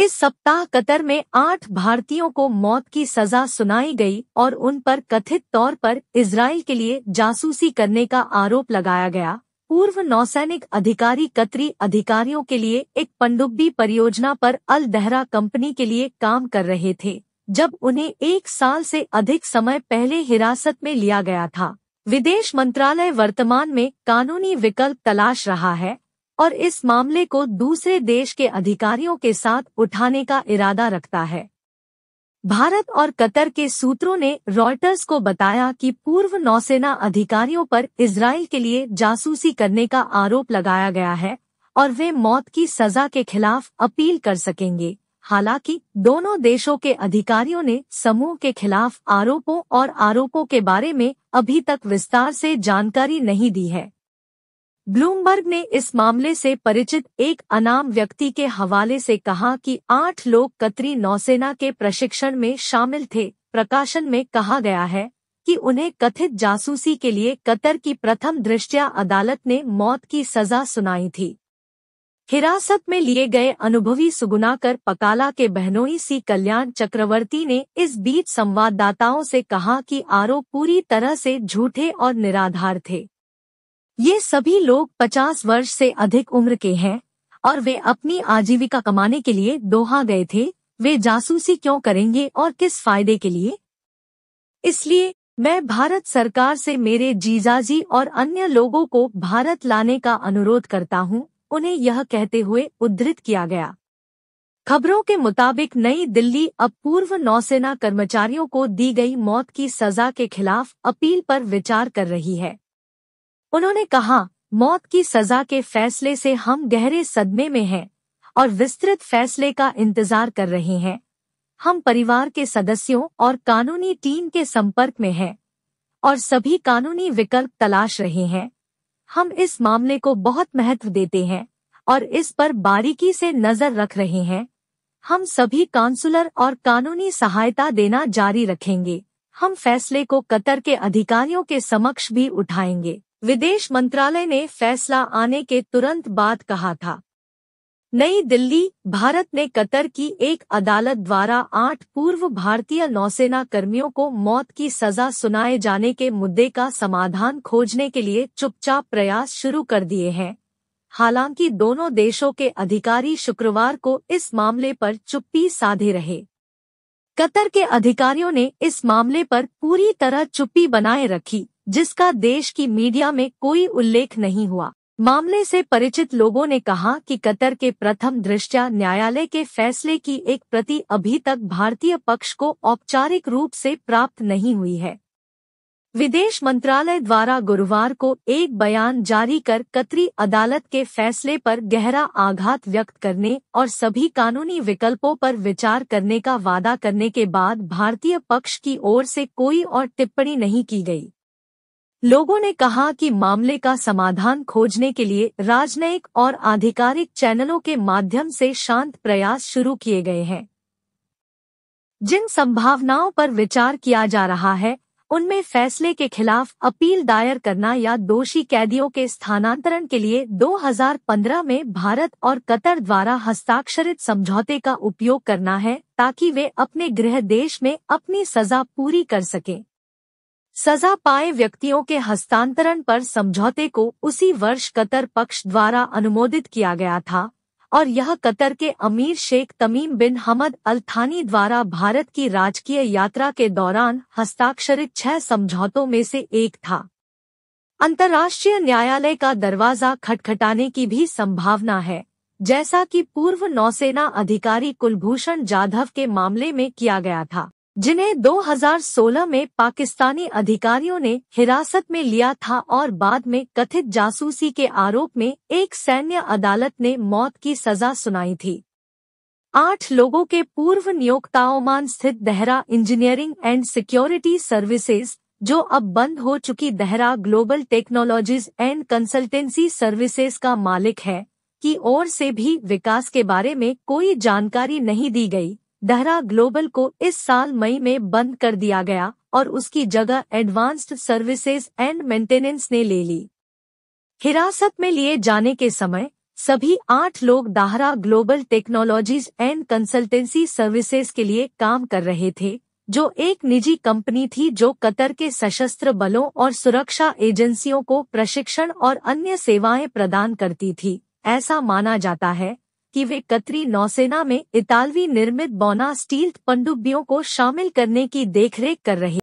इस सप्ताह कतर में आठ भारतीयों को मौत की सजा सुनाई गई और उन पर कथित तौर पर इसराइल के लिए जासूसी करने का आरोप लगाया गया पूर्व नौसैनिक अधिकारी कतरी अधिकारियों के लिए एक पंडुब्बी परियोजना पर अल दहरा कंपनी के लिए काम कर रहे थे जब उन्हें एक साल से अधिक समय पहले हिरासत में लिया गया था विदेश मंत्रालय वर्तमान में कानूनी विकल्प तलाश रहा है और इस मामले को दूसरे देश के अधिकारियों के साथ उठाने का इरादा रखता है भारत और कतर के सूत्रों ने रॉयटर्स को बताया कि पूर्व नौसेना अधिकारियों पर इसराइल के लिए जासूसी करने का आरोप लगाया गया है और वे मौत की सजा के खिलाफ अपील कर सकेंगे हालांकि दोनों देशों के अधिकारियों ने समूह के खिलाफ आरोपों और आरोपों के बारे में अभी तक विस्तार से जानकारी नहीं दी है ब्लूमबर्ग ने इस मामले से परिचित एक अनाम व्यक्ति के हवाले से कहा कि आठ लोग कतरी नौसेना के प्रशिक्षण में शामिल थे प्रकाशन में कहा गया है कि उन्हें कथित जासूसी के लिए कतर की प्रथम दृष्टया अदालत ने मौत की सजा सुनाई थी हिरासत में लिए गए अनुभवी सुगुनाकर पकाला के बहनोई सी कल्याण चक्रवर्ती ने इस बीच संवाददाताओं से कहा कि आरोप पूरी तरह से झूठे और निराधार थे ये सभी लोग 50 वर्ष से अधिक उम्र के हैं और वे अपनी आजीविका कमाने के लिए दोहा गए थे वे जासूसी क्यों करेंगे और किस फायदे के लिए इसलिए मैं भारत सरकार से मेरे जीजाजी और अन्य लोगों को भारत लाने का अनुरोध करता हूं, उन्हें यह कहते हुए उद्धृत किया गया खबरों के मुताबिक नई दिल्ली अब पूर्व नौसेना कर्मचारियों को दी गई मौत की सजा के खिलाफ अपील पर विचार कर रही है उन्होंने कहा मौत की सजा के फैसले से हम गहरे सदमे में हैं और विस्तृत फैसले का इंतजार कर रहे हैं हम परिवार के सदस्यों और कानूनी टीम के संपर्क में हैं और सभी कानूनी विकल्प तलाश रहे हैं हम इस मामले को बहुत महत्व देते हैं और इस पर बारीकी से नजर रख रहे हैं हम सभी काउंसुलर और कानूनी सहायता देना जारी रखेंगे हम फैसले को कतर के अधिकारियों के समक्ष भी उठाएंगे विदेश मंत्रालय ने फैसला आने के तुरंत बाद कहा था नई दिल्ली भारत ने कतर की एक अदालत द्वारा आठ पूर्व भारतीय नौसेना कर्मियों को मौत की सजा सुनाए जाने के मुद्दे का समाधान खोजने के लिए चुपचाप प्रयास शुरू कर दिए हैं हालांकि दोनों देशों के अधिकारी शुक्रवार को इस मामले पर चुप्पी साधे रहे कतर के अधिकारियों ने इस मामले पर पूरी तरह चुप्पी बनाए रखी जिसका देश की मीडिया में कोई उल्लेख नहीं हुआ मामले से परिचित लोगों ने कहा कि कतर के प्रथम दृष्टया न्यायालय के फैसले की एक प्रति अभी तक भारतीय पक्ष को औपचारिक रूप से प्राप्त नहीं हुई है विदेश मंत्रालय द्वारा गुरुवार को एक बयान जारी कर कतरी अदालत के फैसले पर गहरा आघात व्यक्त करने और सभी कानूनी विकल्पों पर विचार करने का वादा करने के बाद भारतीय पक्ष की ओर से कोई और टिप्पणी नहीं की गई लोगों ने कहा कि मामले का समाधान खोजने के लिए राजनयिक और आधिकारिक चैनलों के माध्यम से शांत प्रयास शुरू किए गए हैं जिन संभावनाओं पर विचार किया जा रहा है उनमें फैसले के खिलाफ अपील दायर करना या दोषी कैदियों के स्थानांतरण के लिए 2015 में भारत और कतर द्वारा हस्ताक्षरित समझौते का उपयोग करना है ताकि वे अपने गृह देश में अपनी सजा पूरी कर सकें सजा पाए व्यक्तियों के हस्तांतरण पर समझौते को उसी वर्ष कतर पक्ष द्वारा अनुमोदित किया गया था और यह कतर के अमीर शेख तमीम बिन हमद अल थानी द्वारा भारत की राजकीय यात्रा के दौरान हस्ताक्षरित छह समझौतों में से एक था अंतर्राष्ट्रीय न्यायालय का दरवाजा खटखटाने की भी संभावना है जैसा कि पूर्व नौसेना अधिकारी कुलभूषण जाधव के मामले में किया गया था जिन्हें 2016 में पाकिस्तानी अधिकारियों ने हिरासत में लिया था और बाद में कथित जासूसी के आरोप में एक सैन्य अदालत ने मौत की सजा सुनाई थी आठ लोगों के पूर्व नियोक्ताओमान स्थित Dahra engineering and security services जो अब बंद हो चुकी Dahra global technologies and consultancy services का मालिक है की ओर से भी विकास के बारे में कोई जानकारी नहीं दी गई दहरा ग्लोबल को इस साल मई में बंद कर दिया गया और उसकी जगह एडवांस्ड सर्विसेज एंड मेंटेनेंस ने ले ली हिरासत में लिए जाने के समय सभी आठ लोग Dahra global technologies and consultancy services के लिए काम कर रहे थे जो एक निजी कंपनी थी जो कतर के सशस्त्र बलों और सुरक्षा एजेंसियों को प्रशिक्षण और अन्य सेवाएं प्रदान करती थी ऐसा माना जाता है कि वे कतरी नौसेना में इतालवी निर्मित बौना स्टील पनडुब्बियों को शामिल करने की देखरेख कर रहे